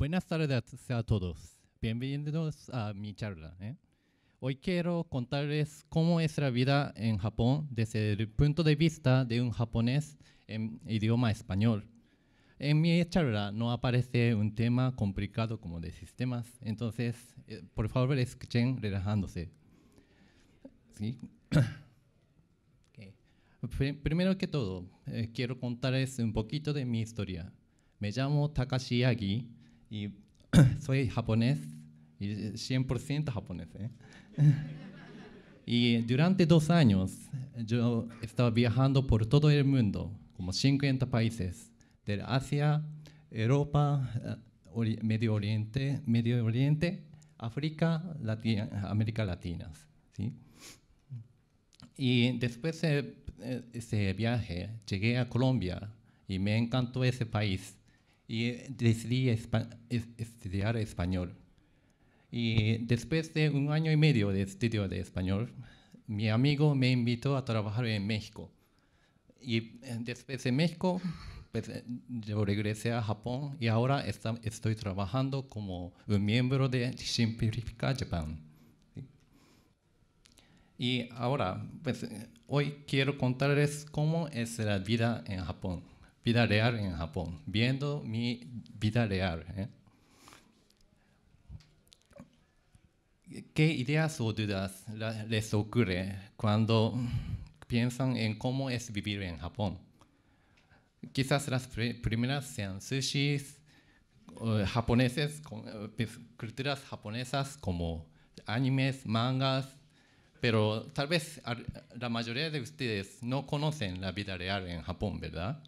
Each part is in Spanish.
Buenas tardes a todos. Bienvenidos a mi charla. ¿eh? Hoy quiero contarles cómo es la vida en Japón desde el punto de vista de un japonés en idioma español. En mi charla no aparece un tema complicado como de sistemas, entonces eh, por favor escuchen relajándose. ¿Sí? Primero que todo, eh, quiero contarles un poquito de mi historia. Me llamo Takashi Yagi, y soy japonés, y 100% japonés. ¿eh? y durante dos años yo estaba viajando por todo el mundo, como 50 países, de Asia, Europa, eh, Medio Oriente, Medio Oriente, África, América Latina. Y después de eh, ese viaje llegué a Colombia y me encantó ese país y decidí estudiar español. Y después de un año y medio de estudio de español, mi amigo me invitó a trabajar en México. Y eh, después de México, pues, eh, yo regresé a Japón y ahora estoy trabajando como un miembro de Simplifica Japan. Y ahora, pues, eh, hoy quiero contarles cómo es la vida en Japón vida real en Japón, viendo mi vida real. ¿eh? ¿Qué ideas o dudas les ocurre cuando piensan en cómo es vivir en Japón? Quizás las primeras sean sushis japoneses, con, eh, pues, culturas japonesas como animes, mangas, pero tal vez la mayoría de ustedes no conocen la vida real en Japón, ¿verdad?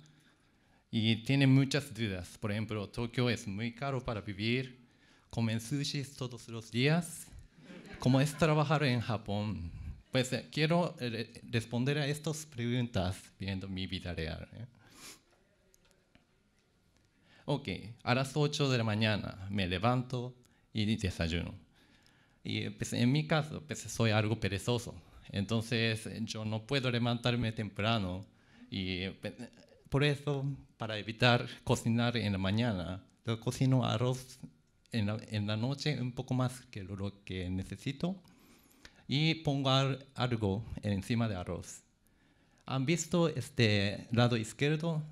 y tiene muchas dudas. Por ejemplo, Tokio es muy caro para vivir, comen sushi todos los días. ¿Cómo es trabajar en Japón? Pues eh, quiero eh, responder a estas preguntas viendo mi vida real. ¿eh? Ok, a las 8 de la mañana me levanto y desayuno. Y pues, en mi caso, pues, soy algo perezoso. Entonces yo no puedo levantarme temprano y pues, por eso, para evitar cocinar en la mañana, yo cocino arroz en la, noche un poco más que lo que necesito y pongo algo encima de arroz. ¿Han visto este lado izquierdo?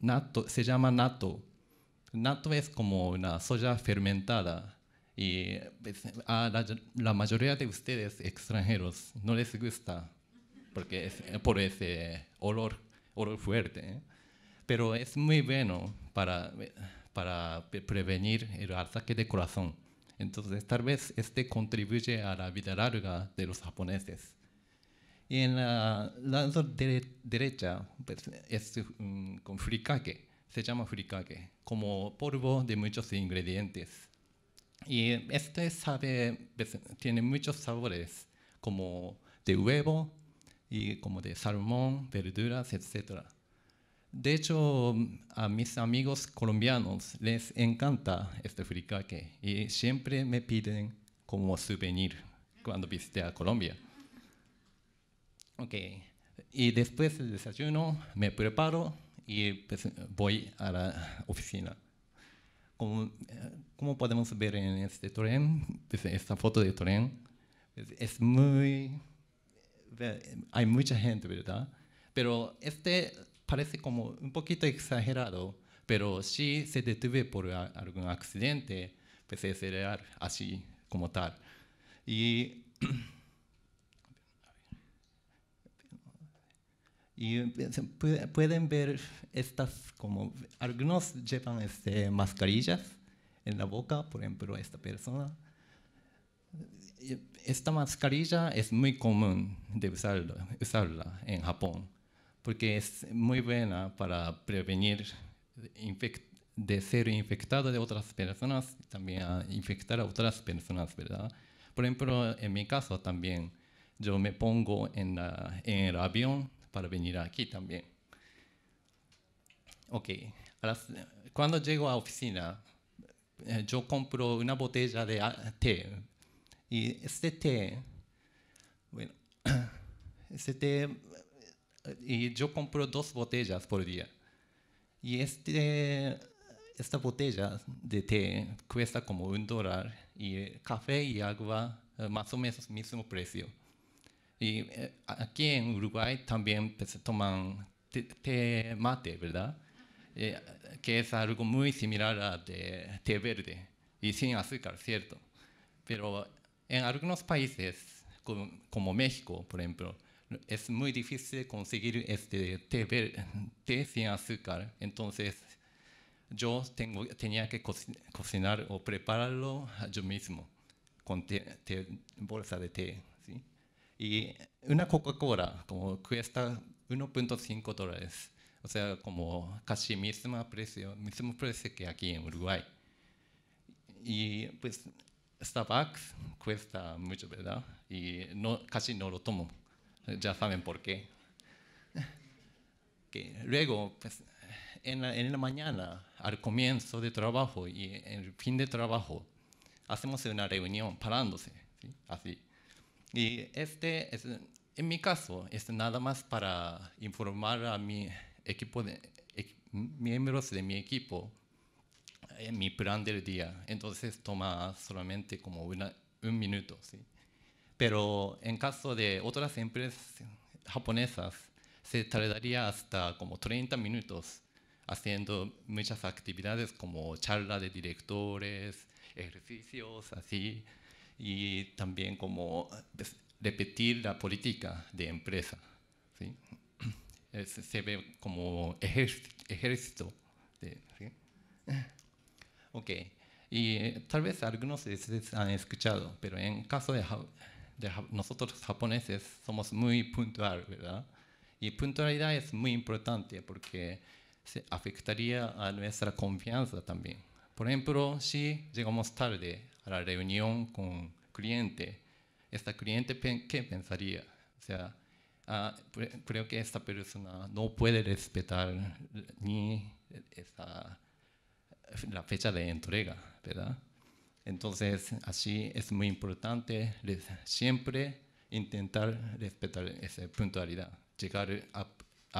Nato, se llama nato. Nato es como una soya fermentada. Y pues, a la, mayoría de ustedes extranjeros no les gusta porque es por ese olor oro fuerte. ¿eh? Pero es muy bueno para, para prevenir el ataque de corazón. Entonces, tal vez este contribuye a la vida larga de los japoneses. Y en la lado derecha pues, es mm, con frikake, se llama frikake, como polvo de muchos ingredientes. Y este sabe, pues, tiene muchos sabores, como de huevo, y como de salmón, verduras, etc. De hecho, a mis amigos colombianos les encanta este fricaque y siempre me piden como souvenir cuando visité a Colombia. Ok, y después del desayuno me preparo y pues, voy a la oficina. Como, como, podemos ver en este tren, pues, esta foto de tren, pues, es muy hay mucha gente, ¿verdad? Pero este parece como un poquito exagerado, pero si se detuve por algún accidente, pese a ser así como tal. Y, y pueden ver estas como, algunos llevan este, mascarillas en la boca, por ejemplo, esta persona esta mascarilla es muy común de usarla, usarla en Japón, porque es muy buena para prevenir de ser infectado de otras personas, también infectar a otras personas, ¿verdad? Por ejemplo, en mi caso también, yo me pongo en, en el avión para venir aquí también. Ok, cuando llego a la oficina, eh, yo compro una botella de té y este té, bueno, este té, eh, y yo compro dos botellas por día. Y este, esta botella de té cuesta como un dólar y eh, café y agua eh, más o menos mismo precio. Y aquí en Uruguay también pues, se toman té mate, ¿verdad? que es algo muy similar a té verde y sin azúcar, ¿cierto? Pero en algunos países, como, México, por ejemplo, es muy difícil conseguir este té, sin azúcar. Entonces, yo tenía que cocinar o prepararlo yo mismo con bolsa de té. Y una Coca-Cola cuesta 1.5 dólares. O sea, como casi mismo precio, mismo precio que aquí en Uruguay. Y pues Starbucks cuesta mucho, ¿verdad? Y casi no lo tomo. Ya saben por qué. luego, pues, en, la, mañana, al comienzo de trabajo y en el fin de trabajo, hacemos una reunión parándose, así. Y este, en mi caso, es nada más para informar a mi equipo de, miembros de mi equipo mi plan del día. Entonces toma solamente como una, un minuto. ¿sí? Pero en caso de otras empresas japonesas, se tardaría hasta como 30 minutos haciendo muchas actividades como charla de directores, ejercicios, así, y también como repetir la política de empresa. ¿sí? se ve como ejército. De, Ok. Y eh, tal vez algunos de han escuchado, pero en caso de, nosotros japoneses somos muy puntuales, ¿verdad? Y puntualidad es muy importante porque afectaría a nuestra confianza también. Por ejemplo, si llegamos tarde a la reunión con cliente, esta cliente qué pensaría? O sea, ah, creo que esta persona no puede respetar ni esa la fecha de entrega, ¿verdad? Entonces, así es muy importante siempre intentar respetar esa puntualidad, llegar a,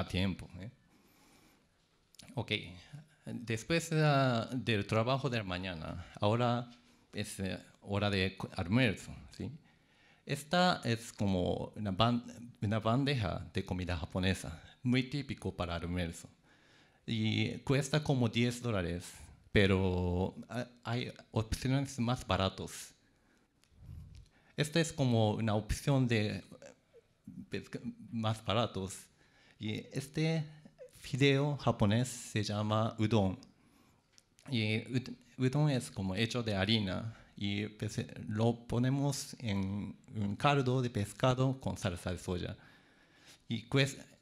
tiempo. ¿eh? Ok, después ah, del trabajo de la mañana, ahora es eh, hora de almuerzo, ¿sí? Esta es como una, una bandeja de comida japonesa, muy típico para almuerzo. Y cuesta como 10 dólares pero ah, hay opciones más baratos. Esta es como una opción de pues, más baratos. Y este fideo japonés se llama udon. Y udon es como hecho de harina y pues, eh, lo ponemos en un caldo de pescado con salsa de soya. Y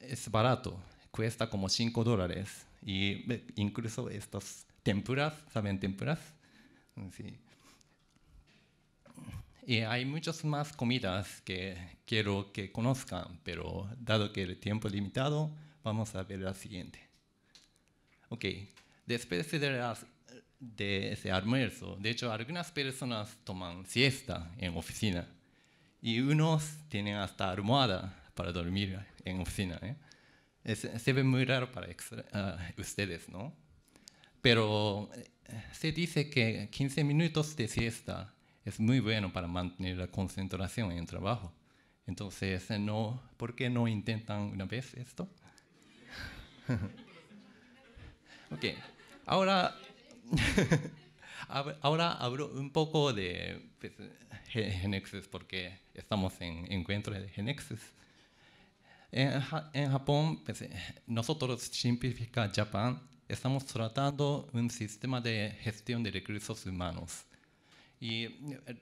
es barato, cuesta como 5 dólares. Y incluso estos tempuras, ¿saben tempuras? Sí. Y hay muchas más comidas que quiero que conozcan, pero dado que el tiempo es limitado, vamos a ver la siguiente. Ok, después de, de ese almuerzo, de hecho, algunas personas toman siesta en oficina y unos tienen hasta almohada para dormir en oficina. ¿eh? se ve muy raro para ah, ustedes, ¿no? Pero eh, se dice que 15 minutos de siesta es muy bueno para mantener la concentración en el trabajo. Entonces, eh, no, ¿por qué no intentan una vez esto? ok, ahora, ahora hablo un poco de pues, GeneXus porque estamos en encuentro de GeneXus. En, Japón, pues, eh, nosotros simplifica Japan, estamos tratando un sistema de gestión de recursos humanos. Y eh,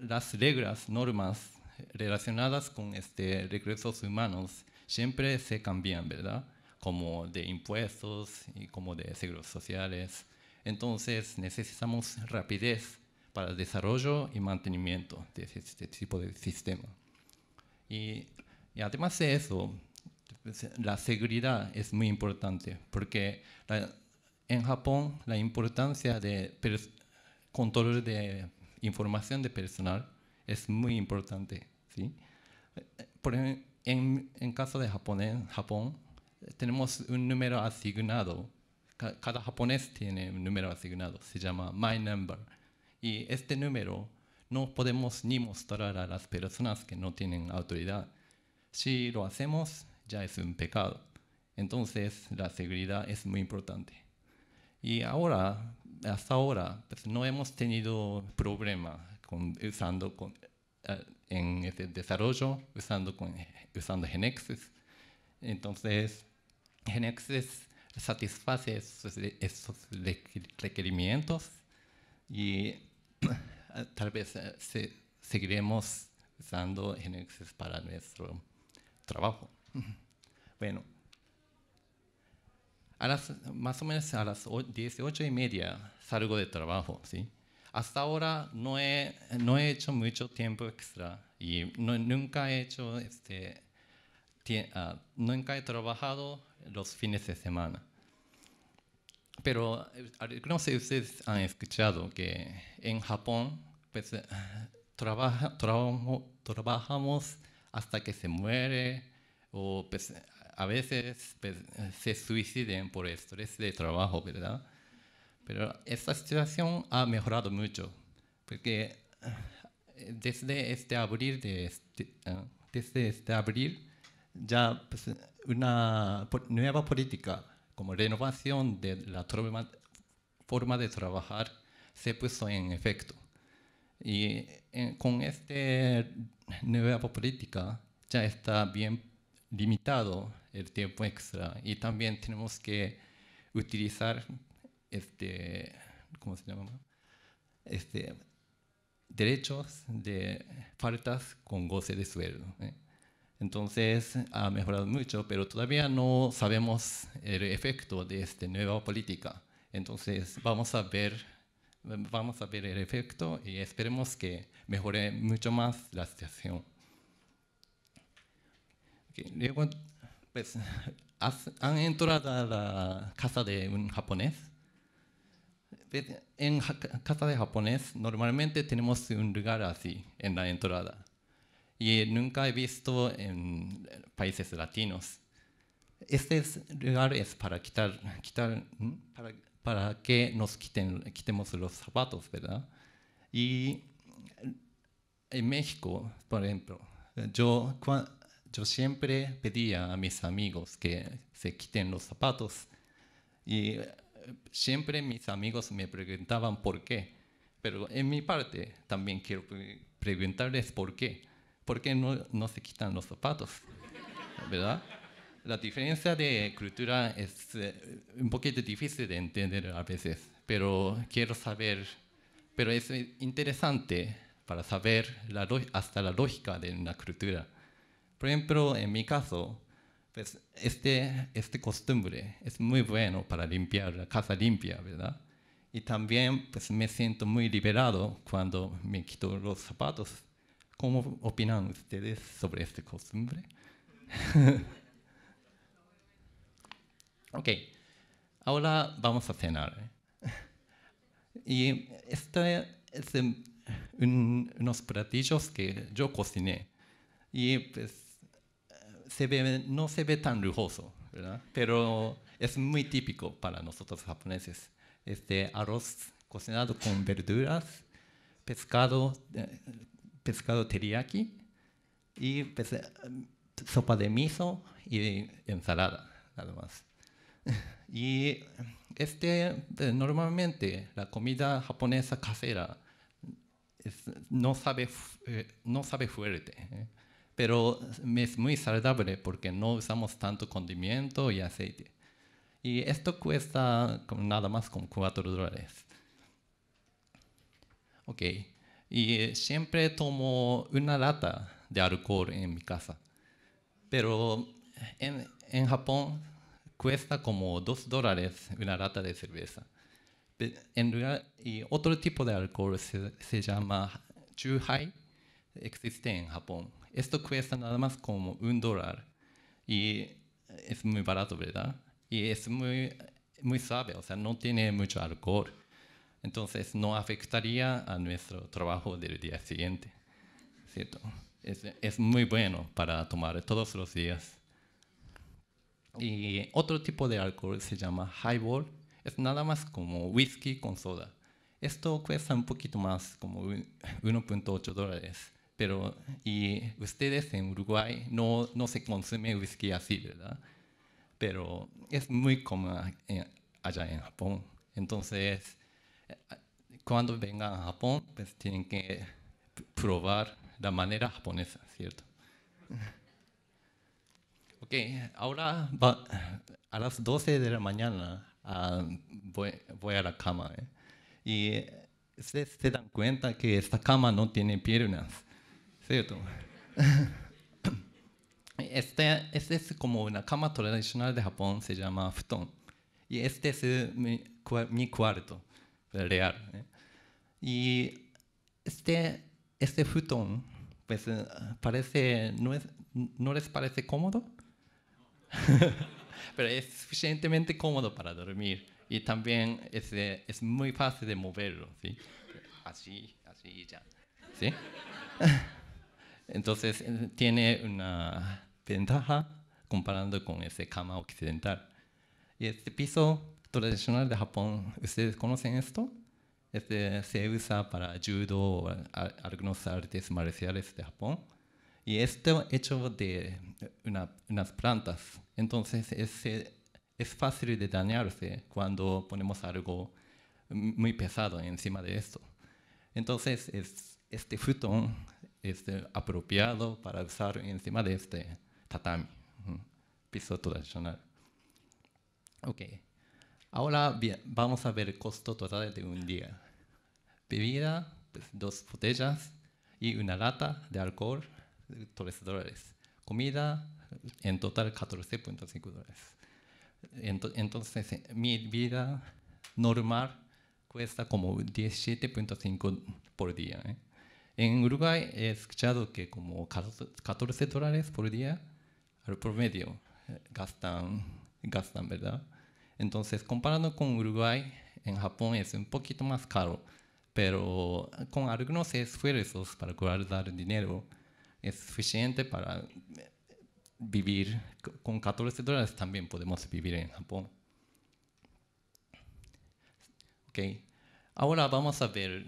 las reglas, normas relacionadas con este recursos humanos siempre se cambian, ¿verdad? Como de impuestos y como de seguros sociales. Entonces necesitamos rapidez para el desarrollo y mantenimiento de este, este tipo de sistema. Y, y además de eso, la seguridad es muy importante, porque en Japón la importancia de control de información de personal es muy importante. Por en, en caso de Japón, tenemos un número asignado. cada japonés tiene un número asignado, se llama My Number. Y este número no podemos ni mostrar a las personas que no tienen autoridad. Si lo hacemos, es un pecado. Entonces, la seguridad es muy importante. Y ahora, hasta ahora, pues, no hemos tenido problema usando eh, en ese desarrollo, usando, con, usando Genexis. Entonces, Genexis satisface esos, requerimientos y tal vez eh, seguiremos usando Genexis para nuestro trabajo. Bueno, a las, más o menos a las 18 y media salgo de trabajo, ¿sí? Hasta ahora no he, no he hecho mucho tiempo extra y nunca he hecho este, ah, nunca he trabajado los fines de semana. Pero no sé si ustedes han escuchado que en Japón pues, trabaja, trabajamos hasta que se muere o pues, a veces pues, se suiciden por estrés de trabajo, ¿verdad? Pero esta situación ha mejorado mucho, porque eh, desde este abril, de este, ah, desde este abril ya pues, una nueva política como renovación de la forma de trabajar se puso en efecto. Y eh, con esta nueva política ya está bien limitado el tiempo extra y también tenemos que utilizar este, llama? Este, derechos de faltas con goce de sueldo. ¿eh? Entonces ha mejorado mucho, pero todavía no sabemos el efecto de esta nueva política. Entonces vamos a ver, vamos a ver el efecto y esperemos que mejore mucho más la situación pues, han entrado a la casa de un japonés. Pues, en casa de japonés normalmente tenemos un lugar así en la entrada. Y nunca he visto en países latinos. Este lugar es para quitar, quitar para, para que nos quiten, quitemos los zapatos, ¿verdad? Y en México, por ejemplo, yo yo siempre pedía a mis amigos que se quiten los zapatos y eh, siempre mis amigos me preguntaban por qué. Pero en mi parte también quiero preguntarles por qué. ¿Por qué no, no se quitan los zapatos? ¿Verdad? La diferencia de cultura es eh, un poquito difícil de entender a veces, pero quiero saber, pero es interesante para saber hasta la lógica de una cultura. Por ejemplo, en mi caso, pues este, este costumbre es muy bueno para limpiar la casa limpia, ¿verdad? Y también pues, me siento muy liberado cuando me quito los zapatos. ¿Cómo opinan ustedes sobre este costumbre? ok, ahora vamos a cenar. y este es unos platillos que yo cociné. Y pues no se ve tan lujoso, pero es muy típico para nosotros japoneses. Este arroz cocinado con verduras, pescado, eh, pescado teriyaki y pues, eh, sopa de miso y ensalada, nada más. y este, eh, normalmente la comida japonesa casera no, sabe, no sabe fuerte pero es muy saludable porque no usamos tanto condimento y aceite. Y esto cuesta nada más como 4 dólares. Ok, y eh, siempre tomo una lata de alcohol en mi casa, pero en, Japón cuesta como 2 dólares una lata de cerveza. y otro tipo de alcohol se, se llama chuhai, existe en Japón, esto cuesta nada más como un dólar y es muy barato, ¿verdad? Y es muy, muy suave, o sea, no tiene mucho alcohol. Entonces no afectaría a nuestro trabajo del día siguiente. es muy bueno para tomar todos los días. Y otro tipo de alcohol se llama highball. Es nada más como whisky con soda. Esto cuesta un poquito más, como 1.8 dólares pero y ustedes en Uruguay no, se consume whisky así, ¿verdad? Pero es muy común allá en Japón. Entonces, cuando vengan a Japón, pues tienen que probar la manera japonesa, ¿cierto? ok, ahora a las 12 de la mañana ah, voy, a la cama. ¿eh? Y ustedes se dan cuenta que esta cama no tiene piernas. Cierto. Este, este es como una cama tradicional de Japón, se llama futón. Y este es mi, cuarto real. ¿eh? Y este, este pues eh, parece, no, les parece cómodo? Pero es suficientemente cómodo para dormir. Y también es, eh, es muy fácil de moverlo, ¿sí? Así, así ya. ¿Sí? Entonces eh, tiene una ventaja comparando con ese cama occidental. Y este piso tradicional de Japón, ¿ustedes conocen esto? Este se usa para judo o algunos artes marciales de Japón. Y esto hecho de unas plantas. Entonces es, eh, es fácil de dañarse cuando ponemos algo muy pesado encima de esto. Entonces es, este futón este, apropiado para usar encima de este tatami, piso tradicional. Ok, ahora vamos a ver el costo total de un día. Bebida, pues, dos botellas y una lata de alcohol, 13 dólares. Comida, en total 14.5 dólares. Entonces, eh, mi vida normal cuesta como 17.5 por día. ¿eh? En Uruguay he escuchado que como 14 dólares por día al promedio eh, gastan, gastan, ¿verdad? Entonces, comparando con Uruguay, en Japón es un poquito más caro, pero con algunos esfuerzos para guardar dinero es suficiente para eh, vivir. Con 14 dólares también podemos vivir en Japón. Okay. Ahora vamos a ver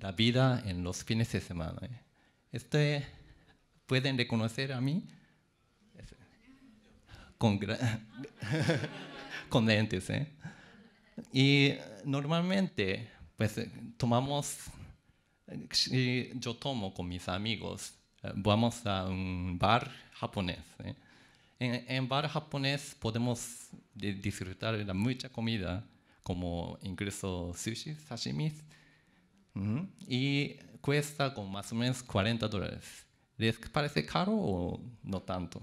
la vida en los fines de semana. ¿eh? Este, ¿Pueden reconocer a mí? Con, con lentes. ¿eh? Y normalmente, pues eh, tomamos, yo tomo con mis amigos, eh, vamos a un bar japonés. En, en, bar japonés podemos disfrutar de mucha comida, como incluso sushi, sashimi, y cuesta con más o menos 40 dólares. ¿Les parece caro o no tanto?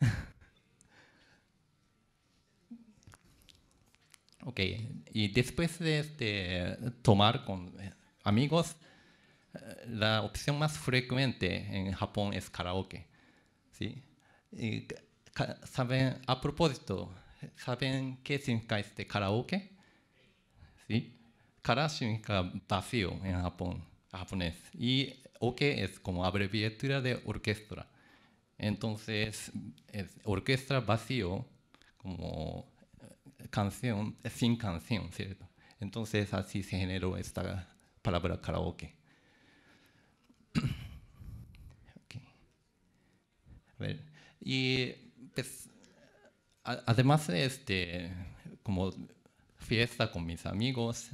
ok, y después de, este tomar con eh, amigos, eh, la opción más frecuente en Japón es karaoke. ¿sí? ¿saben, a propósito, ¿saben qué significa este karaoke? ¿Sí? Kara significa vacío en Japón, japonés. Y oke es como abreviatura de orquesta. Entonces, orquesta vacío, como eh, canción, eh, sin canción, ¿cierto? Entonces, así se generó esta palabra karaoke. Y pues, además, este, como fiesta con mis amigos.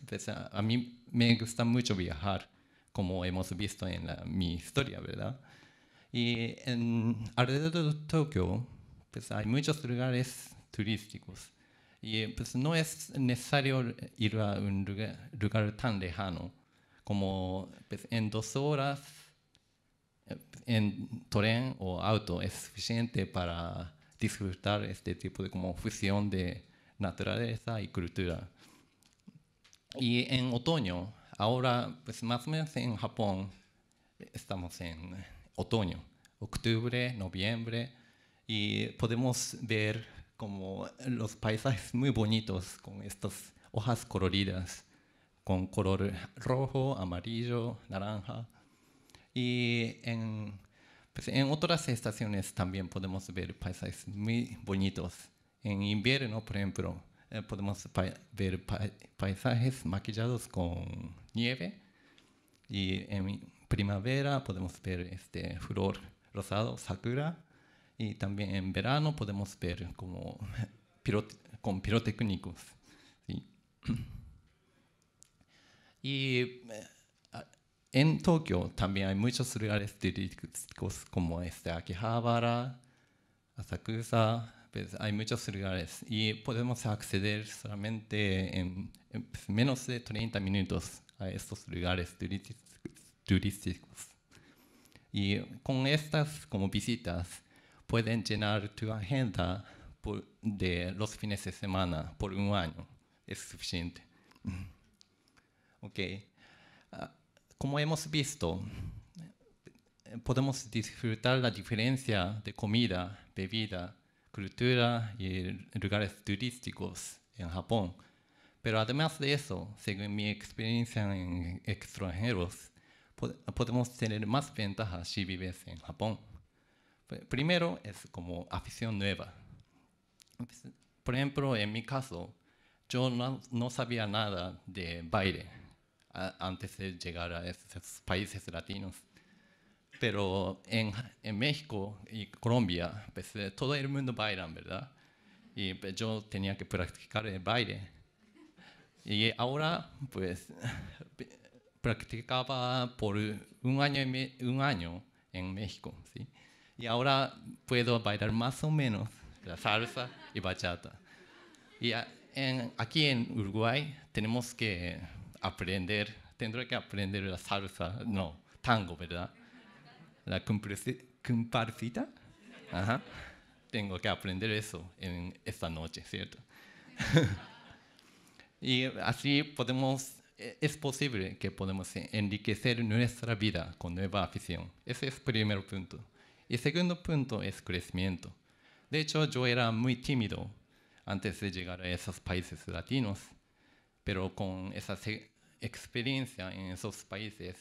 a, mí me gusta mucho viajar, como hemos visto en mi historia, ¿verdad? Y alrededor de Tokio, pues hay muchos lugares turísticos. Y pues no es necesario ir a un lugar, tan lejano, como pues, en dos horas eh, en tren o auto es suficiente para disfrutar este tipo de como fusión de naturaleza y cultura. Y en otoño, ahora, pues más o menos en Japón, estamos en otoño, octubre, noviembre, y podemos ver como los paisajes muy bonitos con estas hojas coloridas, con color rojo, amarillo, naranja. Y en, pues, en otras estaciones también podemos ver paisajes muy bonitos en invierno, por ejemplo, eh, podemos ver paisajes maquillados con nieve y en primavera podemos ver este flor rosado, sakura, y también en verano podemos ver como con pirotecnicos. y eh, en Tokio también hay muchos lugares turísticos como este Akihabara, Asakusa, pues, hay muchos lugares y podemos acceder solamente en, pues, menos de 30 minutos a estos lugares turísticos. Y con estas como visitas pueden llenar tu agenda por, de los fines de semana por un año. Es suficiente. Ok. Ah, como hemos visto, eh, podemos disfrutar la diferencia de comida, bebida, cultura y lugares turísticos en Japón. Pero además de eso, según mi experiencia en extranjeros, podemos tener más ventajas si vives en Japón. Primero es como afición nueva. Por ejemplo, en mi caso, yo no, sabía nada de baile antes de llegar a esos países latinos pero en, México y Colombia, pues, eh, todo el mundo baila, ¿verdad? Y pues, yo tenía que practicar el baile. Y ahora, pues, practicaba por un año, un año en México, ¿sí? Y ahora puedo bailar más o menos la salsa y bachata. Y aquí en Uruguay tenemos que aprender, tendré que aprender la salsa, no, tango, ¿verdad? la comparsita. Tengo que aprender eso en esta noche, ¿cierto? y así podemos, e, es posible que podemos enriquecer nuestra vida con nueva afición. Ese es el primer punto. Y segundo punto es crecimiento. De hecho, yo era muy tímido antes de llegar a esos países latinos, pero con esa experiencia en esos países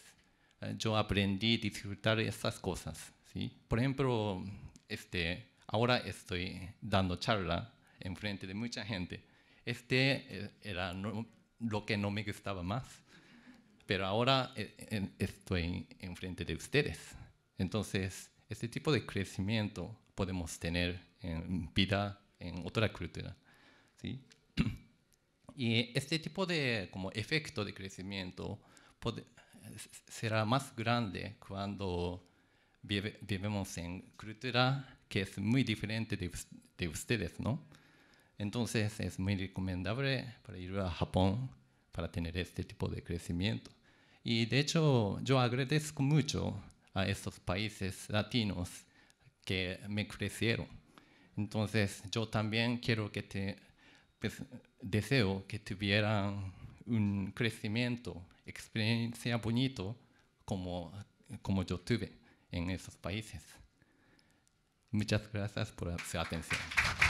eh, yo aprendí a disfrutar estas cosas. ¿sí? Por ejemplo, este, ahora estoy dando charla en frente de mucha gente. Este eh, era lo que no me gustaba más, pero ahora eh, estoy en frente de ustedes. Entonces, este tipo de crecimiento podemos tener en vida en otra cultura. ¿sí? Y este tipo de como efecto de crecimiento será más grande cuando vivimos en cultura que es muy diferente de, ustedes, ¿no? Entonces es muy recomendable para ir a Japón para tener este tipo de crecimiento. Y de hecho yo agradezco mucho a estos países latinos que me crecieron. Entonces yo también quiero que te, pues, deseo que tuvieran un crecimiento, experiencia bonito como, como yo tuve en esos países. Muchas gracias por su atención.